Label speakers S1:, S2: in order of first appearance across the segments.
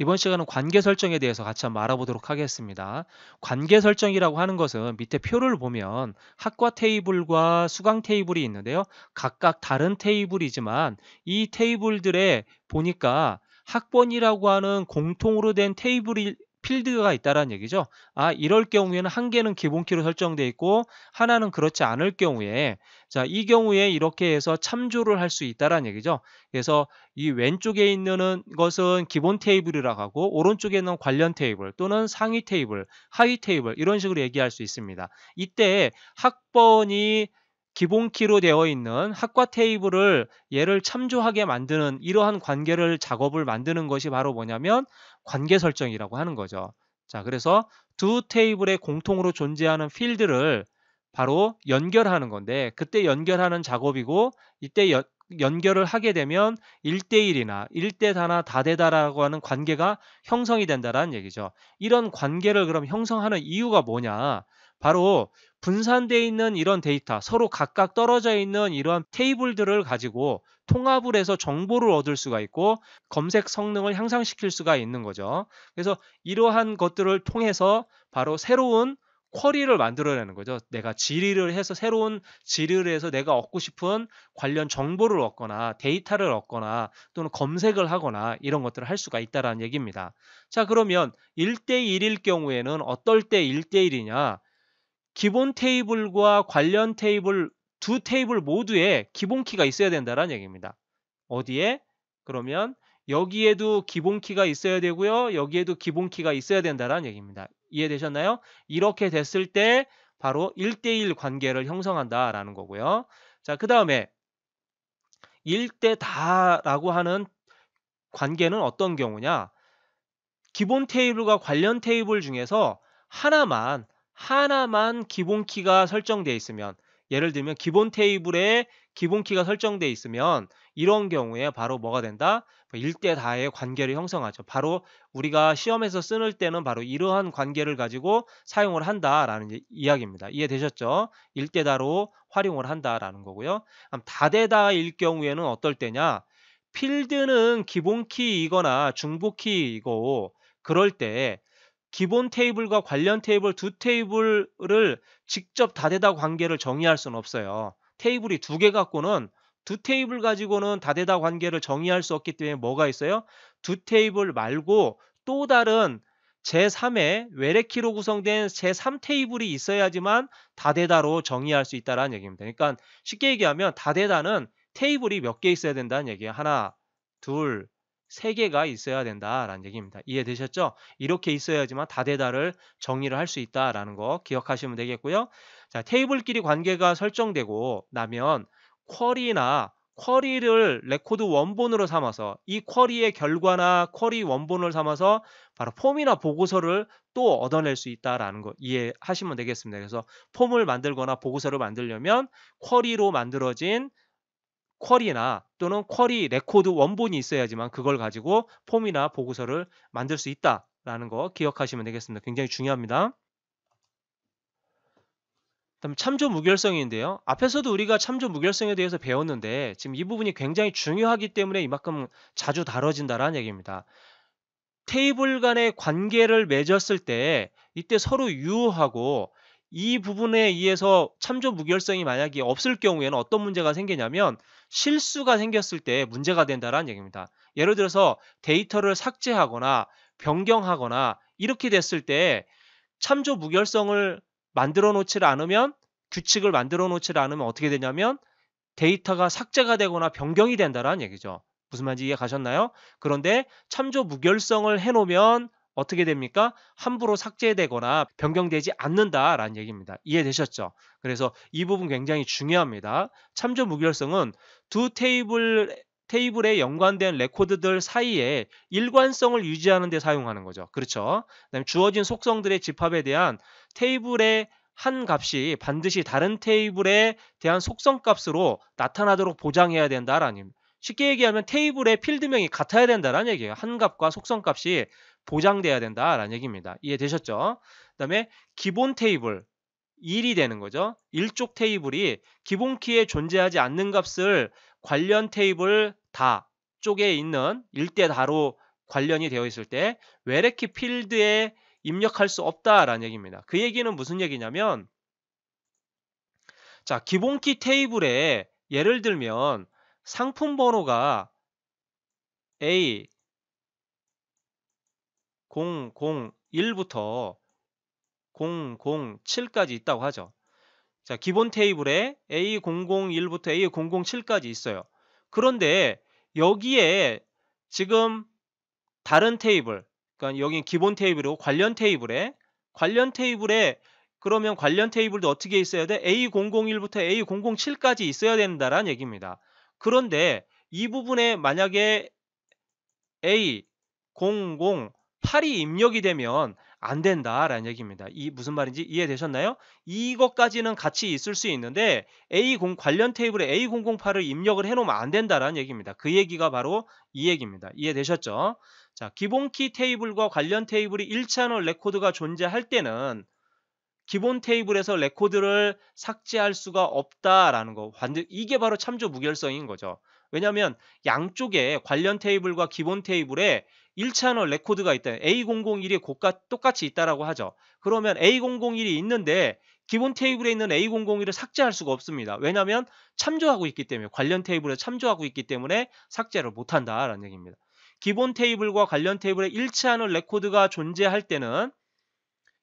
S1: 이번 시간은 관계 설정에 대해서 같이 한번 알아보도록 하겠습니다. 관계 설정이라고 하는 것은 밑에 표를 보면 학과 테이블과 수강 테이블이 있는데요. 각각 다른 테이블이지만 이 테이블들에 보니까 학번이라고 하는 공통으로 된 테이블이 필드가 있다라는 얘기죠. 아, 이럴 경우에는 한 개는 기본키로 설정되어 있고 하나는 그렇지 않을 경우에 자, 이 경우에 이렇게 해서 참조를 할 수 있다라는 얘기죠. 그래서 이 왼쪽에 있는 것은 기본 테이블이라고 하고 오른쪽에는 있 관련 테이블 또는 상위 테이블, 하위 테이블 이런 식으로 얘기할 수 있습니다. 이때 학번이 기본키로 되어 있는 학과 테이블을 얘를 참조하게 만드는 이러한 관계를 작업을 만드는 것이 바로 뭐냐면 관계 설정이라고 하는 거죠. 자, 그래서 두테이블의 공통으로 존재하는 필드를 바로 연결하는 건데 그때 연결하는 작업이고 이때 여, 연결을 하게 되면 1대1이나 1대4나 다대다라고 하는 관계가 형성이 된다라는 얘기죠. 이런 관계를 그럼 형성하는 이유가 뭐냐? 바로 분산되어 있는 이런 데이터, 서로 각각 떨어져 있는 이러한 테이블들을 가지고 통합을 해서 정보를 얻을 수가 있고 검색 성능을 향상시킬 수가 있는 거죠. 그래서 이러한 것들을 통해서 바로 새로운 쿼리를 만들어내는 거죠. 내가 질의를 해서 새로운 질의를 해서 내가 얻고 싶은 관련 정보를 얻거나 데이터를 얻거나 또는 검색을 하거나 이런 것들을 할 수가 있다라는 얘기입니다. 자, 그러면 1대1일 경우에는 어떨 때 1대1이냐? 기본 테이블과 관련 테이블 두 테이블 모두에 기본 키가 있어야 된다는 얘기입니다. 어디에? 그러면 여기에도 기본 키가 있어야 되고요. 여기에도 기본 키가 있어야 된다는 얘기입니다. 이해되셨나요? 이렇게 됐을 때 바로 1대1 관계를 형성한다라는 거고요. 자, 그 다음에 1대 다라고 하는 관계는 어떤 경우냐? 기본 테이블과 관련 테이블 중에서 하나만 하나만 기본 키가 설정되어 있으면 예를 들면 기본 테이블에 기본 키가 설정되어 있으면 이런 경우에 바로 뭐가 된다? 1대 다의 관계를 형성하죠. 바로 우리가 시험에서 쓰는 때는 바로 이러한 관계를 가지고 사용을 한다라는 이야기입니다. 이해되셨죠? 1대 다로 활용을 한다라는 거고요. 다대다일 경우에는 어떨 때냐? 필드는 기본 키이거나 중복 키이고 그럴 때 기본 테이블과 관련 테이블 두 테이블을 직접 다대다 관계를 정의할 수는 없어요. 테이블이 두 개 갖고는 두 테이블 가지고는 다대다 관계를 정의할 수 없기 때문에 뭐가 있어요? 두 테이블 말고 또 다른 제3의 외래키로 구성된 제3 테이블이 있어야지만 다대다로 정의할 수 있다라는 얘기입니다. 그러니까 쉽게 얘기하면 다대다는 테이블이 몇 개 있어야 된다는 얘기예요. 하나, 둘, 3개가 있어야 된다라는 얘기입니다. 이해되셨죠? 이렇게 있어야지만 다대다를 정리를 할 수 있다라는 거 기억하시면 되겠고요. 자, 테이블끼리 관계가 설정되고 나면 쿼리나 쿼리를 레코드 원본으로 삼아서 이 쿼리의 결과나 쿼리 원본을 삼아서 바로 폼이나 보고서를 또 얻어낼 수 있다라는 거 이해하시면 되겠습니다. 그래서 폼을 만들거나 보고서를 만들려면 쿼리로 만들어진 쿼리나 또는 쿼리 레코드 원본이 있어야지만 그걸 가지고 폼이나 보고서를 만들 수 있다라는 거 기억하시면 되겠습니다. 굉장히 중요합니다. 다음 참조 무결성인데요. 앞에서도 우리가 참조 무결성에 대해서 배웠는데 지금 이 부분이 굉장히 중요하기 때문에 이만큼 자주 다뤄진다라는 얘기입니다. 테이블 간의 관계를 맺었을 때 이때 서로 유효하고 이 부분에 의해서 참조 무결성이 만약에 없을 경우에는 어떤 문제가 생기냐면 실수가 생겼을 때 문제가 된다라는 얘기입니다. 예를 들어서 데이터를 삭제하거나 변경하거나 이렇게 됐을 때 참조 무결성을 만들어 놓지 않으면 규칙을 만들어 놓지 않으면 어떻게 되냐면 데이터가 삭제가 되거나 변경이 된다라는 얘기죠. 무슨 말인지 이해 가셨나요? 그런데 참조 무결성을 해놓으면 어떻게 됩니까? 함부로 삭제되거나 변경되지 않는다라는 얘기입니다. 이해되셨죠? 그래서 이 부분 굉장히 중요합니다. 참조 무결성은 두 테이블 테이블에 연관된 레코드들 사이에 일관성을 유지하는 데 사용하는 거죠. 그렇죠? 그다음에 주어진 속성들의 집합에 대한 테이블의 한 값이 반드시 다른 테이블에 대한 속성 값으로 나타나도록 보장해야 된다라는 쉽게 얘기하면 테이블의 필드명이 같아야 된다라는 얘기예요. 한 값과 속성 값이 보장돼야 된다라는 얘기입니다. 이해되셨죠? 그 다음에 기본 테이블 1이 되는 거죠. 1쪽 테이블이 기본 키에 존재하지 않는 값을 관련 테이블 다 쪽에 있는 1대 다로 관련이 되어 있을 때 외래키 필드에 입력할 수 없다라는 얘기입니다. 그 얘기는 무슨 얘기냐면 자 기본키 테이블에 예를 들면 상품 번호가 A, 001부터 007까지 있다고 하죠. 자, 기본 테이블에 A001부터 A007까지 있어요. 그런데 여기에 지금 다른 테이블, 그러니까 여기 기본 테이블이고 관련 테이블에 관련 테이블에 그러면 관련 테이블도 어떻게 있어야 돼? A001부터 A007까지 있어야 된다라는 얘기입니다. 그런데 이 부분에 만약에 A00 8이 입력이 되면 안 된다라는 얘기입니다. 이 무슨 말인지 이해되셨나요? 이것까지는 같이 있을 수 있는데 A0 관련 테이블에 A008을 입력을 해놓으면 안 된다라는 얘기입니다. 그 얘기가 바로 이 얘기입니다. 이해되셨죠? 자, 기본키 테이블과 관련 테이블이 1차원 레코드가 존재할 때는 기본 테이블에서 레코드를 삭제할 수가 없다라는 거. 이게 바로 참조 무결성인 거죠. 왜냐하면 양쪽에 관련 테이블과 기본 테이블에 1채널 레코드가 있다. A001이 고가 똑같이 있다라고 하죠. 그러면 A001이 있는데 기본 테이블에 있는 A001을 삭제할 수가 없습니다. 왜냐하면 참조하고 있기 때문에 관련 테이블에 참조하고 있기 때문에 삭제를 못한다라는 얘기입니다. 기본 테이블과 관련 테이블에 일치하는 레코드가 존재할 때는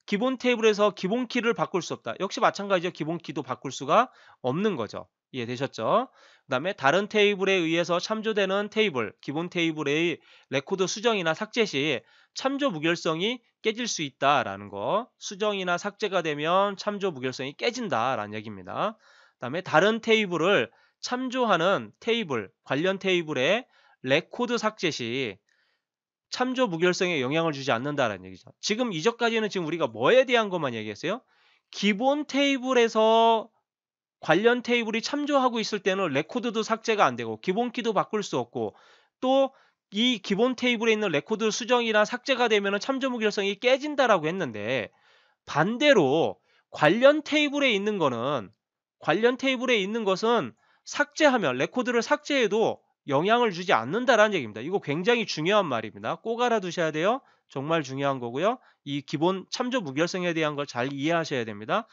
S1: 기본 테이블에서 기본 키를 바꿀 수 없다. 역시 마찬가지죠. 기본 키도 바꿀 수가 없는 거죠. 이해되셨죠? 예, 그 다음에 다른 테이블에 의해서 참조되는 테이블, 기본 테이블의 레코드 수정이나 삭제 시 참조 무결성이 깨질 수 있다라는 거 수정이나 삭제가 되면 참조 무결성이 깨진다라는 얘기입니다. 그 다음에 다른 테이블을 참조하는 테이블, 관련 테이블의 레코드 삭제 시 참조 무결성에 영향을 주지 않는다라는 얘기죠. 지금 이전까지는 지금 우리가 뭐에 대한 것만 얘기했어요? 기본 테이블에서 관련 테이블이 참조하고 있을 때는 레코드도 삭제가 안 되고 기본키도 바꿀 수 없고 또 이 기본 테이블에 있는 레코드 수정이나 삭제가 되면 참조 무결성이 깨진다라고 했는데 반대로 관련 테이블에 있는 거는 관련 테이블에 있는 것은 삭제하면 레코드를 삭제해도 영향을 주지 않는다라는 얘기입니다. 이거 굉장히 중요한 말입니다. 꼭 알아두셔야 돼요. 정말 중요한 거고요. 이 기본 참조 무결성에 대한 걸 잘 이해하셔야 됩니다.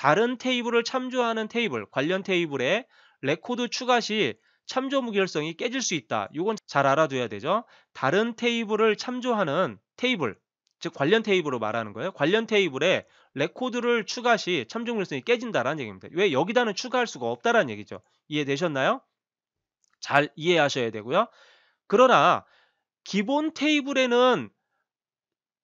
S1: 다른 테이블을 참조하는 테이블, 관련 테이블에 레코드 추가 시 참조 무결성이 깨질 수 있다. 이건 잘 알아둬야 되죠. 다른 테이블을 참조하는 테이블, 즉 관련 테이블로 말하는 거예요. 관련 테이블에 레코드를 추가 시 참조 무결성이 깨진다라는 얘기입니다. 왜 여기다는 추가할 수가 없다라는 얘기죠. 이해되셨나요? 잘 이해하셔야 되고요. 그러나 기본 테이블에는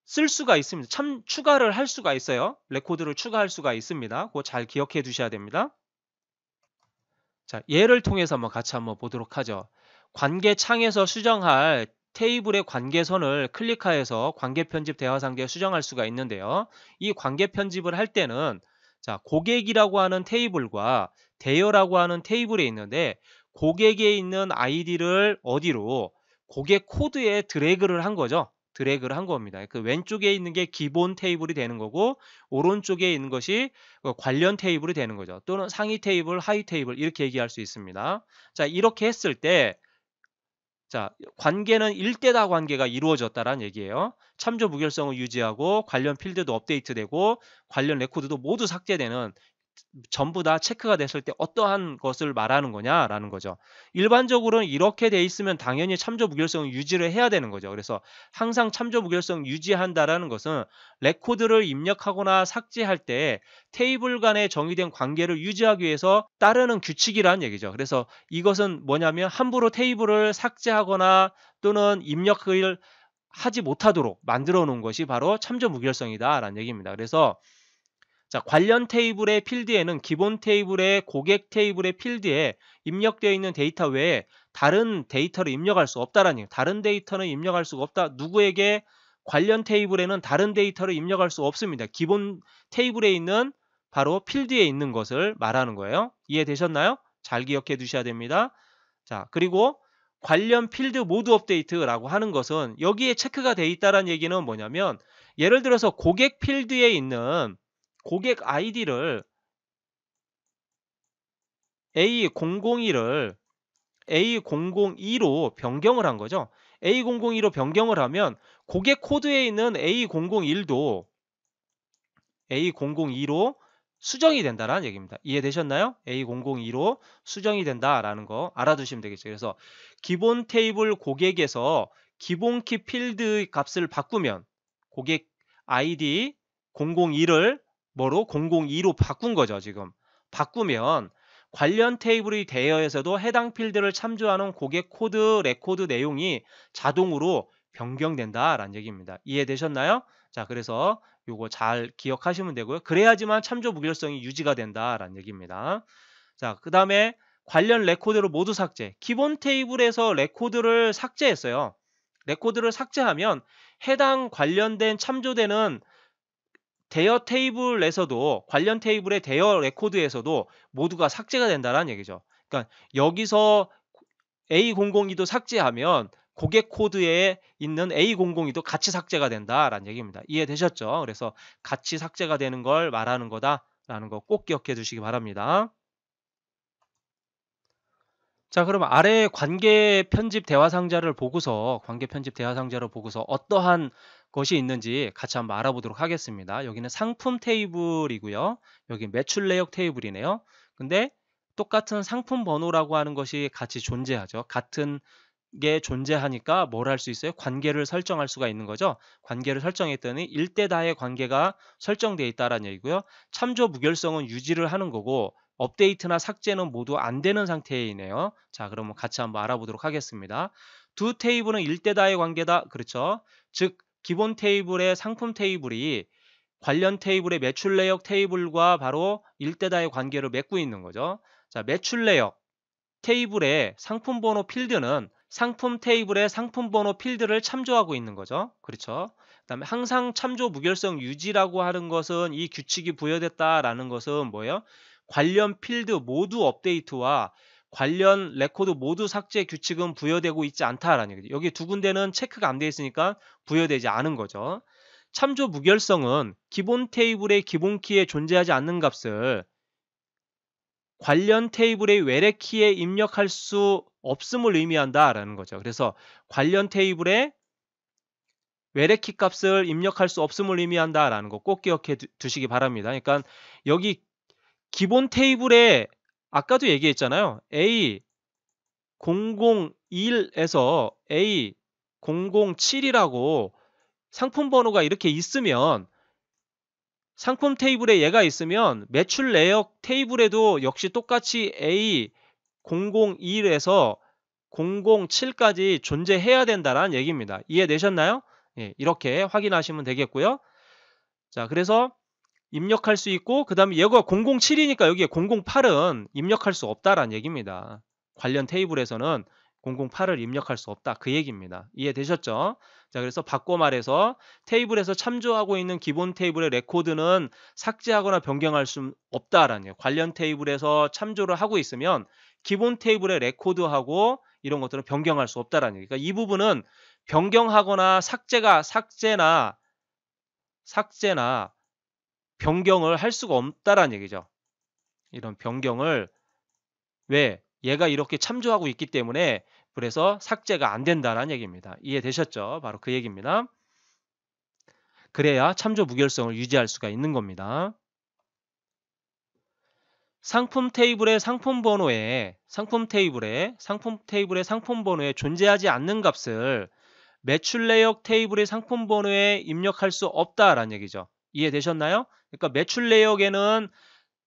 S1: 쓸 수가 있습니다. 참 추가를 할 수가 있어요. 레코드를 추가할 수가 있습니다. 그거 잘 기억해 두셔야 됩니다. 자, 예를 통해서 한번 같이 한번 보도록 하죠. 관계창에서 수정할 테이블의 관계선을 클릭하여서 관계 편집 대화 상계에 수정할 수가 있는데요. 이 관계 편집을 할 때는 자, 고객이라고 하는 테이블과 대여라고 하는 테이블에 있는데 고객에 있는 아이디를 어디로 고객 코드에 드래그를 한 거죠. 드래그를 한 겁니다. 그 왼쪽에 있는 게 기본 테이블이 되는 거고 오른쪽에 있는 것이 어 관련 테이블이 되는 거죠. 또는 상위 테이블, 하위 테이블 이렇게 얘기할 수 있습니다. 자 이렇게 했을 때 자, 관계는 일대다 관계가 이루어졌다라는 얘기예요. 참조 무결성을 유지하고 관련 필드도 업데이트되고 관련 레코드도 모두 삭제되는 전부 다 체크가 됐을 때 어떠한 것을 말하는 거냐라는 거죠. 일반적으로 이렇게 돼 있으면 당연히 참조 무결성 유지를 해야 되는 거죠. 그래서 항상 참조 무결성 유지한다라는 것은 레코드를 입력하거나 삭제할 때 테이블 간의 정의된 관계를 유지하기 위해서 따르는 규칙이라는 얘기죠. 그래서 이것은 뭐냐면 함부로 테이블을 삭제하거나 또는 입력을 하지 못하도록 만들어 놓은 것이 바로 참조 무결성이다라는 얘기입니다. 그래서 자, 관련 테이블의 필드에는 기본 테이블의 고객 테이블의 필드에 입력되어 있는 데이터 외에 다른 데이터를 입력할 수 없다라는 얘기 다른 데이터는 입력할 수가 없다. 누구에게 관련 테이블에는 다른 데이터를 입력할 수 없습니다. 기본 테이블에 있는 바로 필드에 있는 것을 말하는 거예요. 이해되셨나요? 잘 기억해 두셔야 됩니다. 자, 그리고 관련 필드 모두 업데이트라고 하는 것은 여기에 체크가 돼 있다는 얘기는 뭐냐면 예를 들어서 고객 필드에 있는 고객 아이디를 A001을 A002로 변경을 한 거죠. A002로 변경을 하면 고객 코드에 있는 A001도 A002로 수정이 된다라는 얘기입니다. 이해되셨나요? A002로 수정이 된다라는 거 알아두시면 되겠죠. 그래서 기본 테이블 고객에서 기본 키 필드 값을 바꾸면 고객 아이디 001을 뭐로 002로 바꾼 거죠, 지금. 바꾸면 관련 테이블이 대여에서도 해당 필드를 참조하는 고객 코드 레코드 내용이 자동으로 변경된다라는 얘기입니다. 이해되셨나요? 자, 그래서 요거 잘 기억하시면 되고요. 그래야지만 참조 무결성이 유지가 된다라는 얘기입니다. 자, 그 다음에 관련 레코드를 모두 삭제. 기본 테이블에서 레코드를 삭제했어요. 레코드를 삭제하면 해당 관련된 참조되는 대여 테이블에서도 관련 테이블의 대여 레코드에서도 모두가 삭제가 된다는 얘기죠. 그러니까 여기서 A002도 삭제하면 고객 코드에 있는 A002도 같이 삭제가 된다라는 얘기입니다. 이해되셨죠? 그래서 같이 삭제가 되는 걸 말하는 거다라는 거 꼭 기억해 두시기 바랍니다. 자, 그럼 아래 관계 편집 대화 상자를 보고서 관계 편집 대화 상자를 보고서 어떠한 것이 있는지 같이 한번 알아보도록 하겠습니다. 여기는 상품 테이블이고요. 여기 매출 내역 테이블이네요. 근데 똑같은 상품 번호라고 하는 것이 같이 존재하죠. 같은 게 존재하니까 뭘 할 수 있어요? 관계를 설정할 수가 있는 거죠. 관계를 설정했더니 일대다의 관계가 설정되어 있다라는 얘기고요. 참조 무결성은 유지를 하는 거고 업데이트나 삭제는 모두 안 되는 상태이네요. 자, 그러면 같이 한번 알아보도록 하겠습니다. 두 테이블은 일대다의 관계다. 그렇죠? 즉 기본 테이블의 상품 테이블이 관련 테이블의 매출 내역 테이블과 바로 일대다의 관계를 맺고 있는 거죠. 자, 매출 내역 테이블의 상품 번호 필드는 상품 테이블의 상품 번호 필드를 참조하고 있는 거죠. 그렇죠? 그다음에 항상 참조 무결성 유지라고 하는 것은 이 규칙이 부여됐다라는 것은 뭐예요? 관련 필드 모두 업데이트와 관련 레코드 모두 삭제 규칙은 부여되고 있지 않다라는 얘기죠. 여기 두 군데는 체크가 안 돼 있으니까 부여되지 않은 거죠. 참조 무결성은 기본 테이블의 기본 키에 존재하지 않는 값을 관련 테이블의 외래 키에 입력할 수 없음을 의미한다라는 거죠. 그래서 관련 테이블의 외래 키 값을 입력할 수 없음을 의미한다라는 거 꼭 기억해 두시기 바랍니다. 그러니까 여기 기본 테이블의 아까도 얘기했잖아요. A 001에서 A 007이라고 상품 번호가 이렇게 있으면 상품 테이블에 얘가 있으면 매출 내역 테이블에도 역시 똑같이 A 001에서 007까지 존재해야 된다라는 얘기입니다. 이해되셨나요? 예, 이렇게 확인하시면 되겠고요. 자, 그래서 입력할 수 있고 그 다음에 얘가 007이니까 여기에 008은 입력할 수 없다라는 얘기입니다. 관련 테이블에서는 008을 입력할 수 없다 그 얘기입니다. 이해되셨죠? 자 그래서 바꿔 말해서 테이블에서 참조하고 있는 기본 테이블의 레코드는 삭제하거나 변경할 수 없다라는 예요 관련 테이블에서 참조를 하고 있으면 기본 테이블의 레코드하고 이런 것들은 변경할 수 없다라는 얘기. 그러니까 이 부분은 변경하거나 삭제가 삭제나 삭제나 변경을 할 수가 없다라는 얘기죠. 이런 변경을 왜 얘가 이렇게 참조하고 있기 때문에 그래서 삭제가 안 된다라는 얘기입니다. 이해되셨죠? 바로 그 얘기입니다. 그래야 참조 무결성을 유지할 수가 있는 겁니다. 상품 테이블의 상품 번호에 상품 테이블에 상품 테이블의 상품 번호에 존재하지 않는 값을 매출 내역 테이블의 상품 번호에 입력할 수 없다라는 얘기죠. 이해되셨나요? 그러니까 매출 내역에는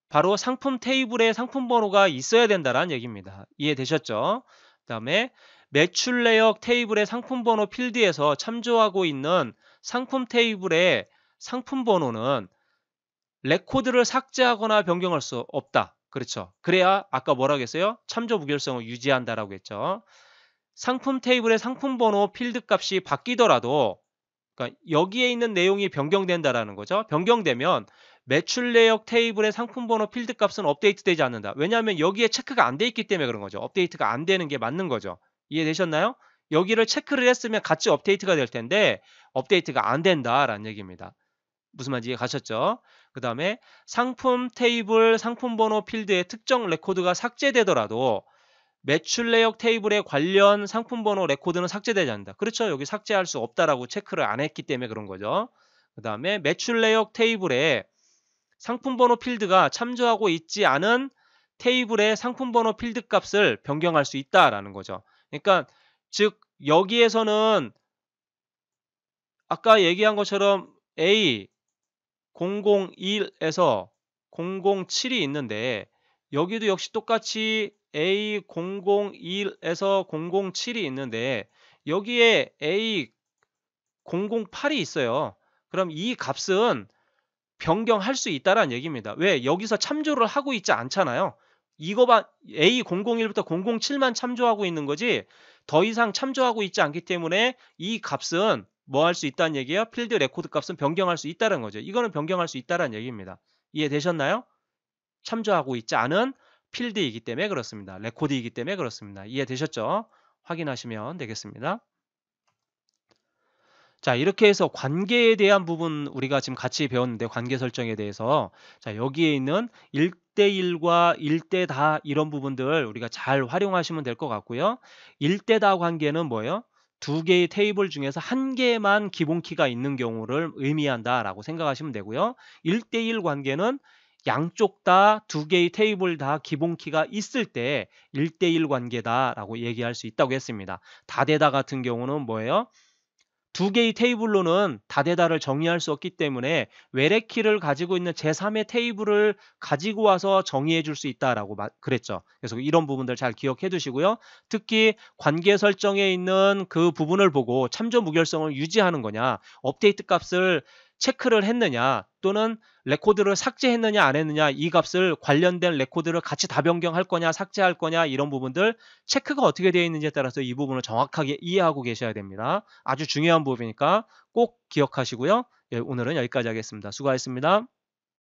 S1: 바로 상품 테이블에 상품 번호가 있어야 된다라는 얘기입니다. 이해되셨죠? 그 다음에 매출 내역 테이블의 상품 번호 필드에서 참조하고 있는 상품 테이블의 상품 번호는 레코드를 삭제하거나 변경할 수 없다. 그렇죠. 그래야 아까 뭐라고 했어요? 참조 무결성을 유지한다라고 했죠. 상품 테이블의 상품 번호 필드 값이 바뀌더라도 그러니까 여기에 있는 내용이 변경된다라는 거죠. 변경되면 매출 내역 테이블의 상품 번호 필드 값은 업데이트되지 않는다. 왜냐하면 여기에 체크가 안 돼 있기 때문에 그런 거죠. 업데이트가 안 되는 게 맞는 거죠. 이해되셨나요? 여기를 체크를 했으면 같이 업데이트가 될 텐데 업데이트가 안 된다라는 얘기입니다. 무슨 말인지 가셨죠? 그 다음에 상품 테이블 상품 번호 필드의 특정 레코드가 삭제되더라도 매출 내역 테이블에 관련 상품 번호 레코드는 삭제되지 않는다. 그렇죠. 여기 삭제할 수 없다라고 체크를 안 했기 때문에 그런 거죠. 그 다음에 매출 내역 테이블에 상품 번호 필드가 참조하고 있지 않은 테이블의 상품 번호 필드 값을 변경할 수 있다라는 거죠. 그러니까 즉 여기에서는 아까 얘기한 것처럼 A 001에서 007이 있는데 여기도 역시 똑같이 A001에서 007이 있는데 여기에 A008이 있어요. 그럼 이 값은 변경할 수 있다라는 얘기입니다. 왜? 여기서 참조를 하고 있지 않잖아요. 이거만 A001부터 007만 참조하고 있는 거지 더 이상 참조하고 있지 않기 때문에 이 값은 뭐 할 수 있다는 얘기예요? 필드 레코드 값은 변경할 수 있다는 거죠. 이거는 변경할 수 있다는 얘기입니다. 이해되셨나요? 참조하고 있지 않은 필드이기 때문에 그렇습니다. 레코드이기 때문에 그렇습니다. 이해되셨죠? 확인하시면 되겠습니다. 자 이렇게 해서 관계에 대한 부분 우리가 지금 같이 배웠는데 관계 설정에 대해서 자 여기에 있는 1대1과 1대다 이런 부분들 우리가 잘 활용하시면 될 것 같고요 1대다 관계는 뭐예요? 두 개의 테이블 중에서 한 개만 기본 키가 있는 경우를 의미한다 라고 생각하시면 되고요 1대1 관계는 양쪽 다 두 개의 테이블 다 기본 키가 있을 때 1대1 관계다라고 얘기할 수 있다고 했습니다. 다대다 같은 경우는 뭐예요? 두 개의 테이블로는 다대다를 정의할 수 없기 때문에 외래 키를 가지고 있는 제3의 테이블을 가지고 와서 정의해 줄 수 있다라고 그랬죠. 그래서 이런 부분들 잘 기억해 두시고요. 특히 관계 설정에 있는 그 부분을 보고 참조 무결성을 유지하는 거냐, 업데이트 값을 체크를 했느냐 또는 레코드를 삭제했느냐 안 했느냐 이 값을 관련된 레코드를 같이 다 변경할 거냐 삭제할 거냐 이런 부분들 체크가 어떻게 되어 있는지에 따라서 이 부분을 정확하게 이해하고 계셔야 됩니다. 아주 중요한 부분이니까 꼭 기억하시고요. 예, 오늘은 여기까지 하겠습니다. 수고하셨습니다.